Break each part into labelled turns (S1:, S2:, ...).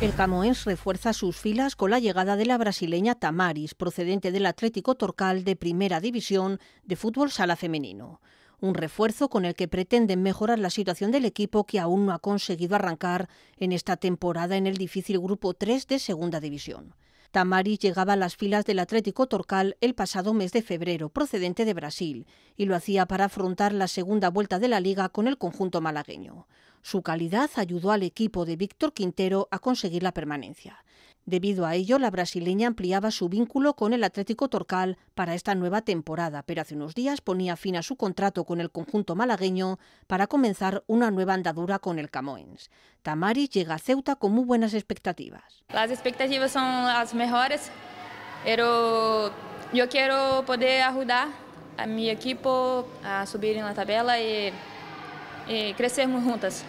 S1: El Camoens refuerza sus filas con la llegada de la brasileña Tamaris, procedente del Atlético Torcal de Primera División de Fútbol Sala Femenino. Un refuerzo con el que pretenden mejorar la situación del equipo que aún no ha conseguido arrancar en esta temporada en el difícil Grupo 3 de Segunda División. Tamaris llegaba a las filas del Atlético Torcal el pasado mes de febrero, procedente de Brasil, y lo hacía para afrontar la segunda vuelta de la liga con el conjunto malagueño. Su calidad ayudó al equipo de Víctor Quintero a conseguir la permanencia. Debido a ello, la brasileña ampliaba su vínculo con el Atlético Torcal para esta nueva temporada, pero hace unos días ponía fin a su contrato con el conjunto malagueño para comenzar una nueva andadura con el Camoens. Tamaris llega a Ceuta con muy buenas expectativas.
S2: Las expectativas son las mejores, pero yo quiero poder ayudar a mi equipo a subir en la tabla y eh, juntas.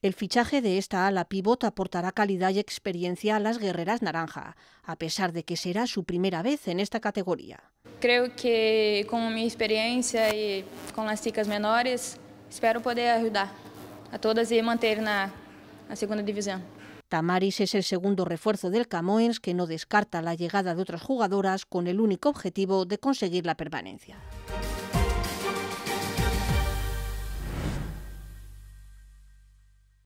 S1: El fichaje de esta ala pivot aportará calidad y experiencia a las guerreras naranja, a pesar de que será su primera vez en esta categoría.
S2: Creo que con mi experiencia y con las chicas menores, espero poder ayudar a todas y mantener la, la segunda división.
S1: Tamaris es el segundo refuerzo del Camoens que no descarta la llegada de otras jugadoras con el único objetivo de conseguir la permanencia.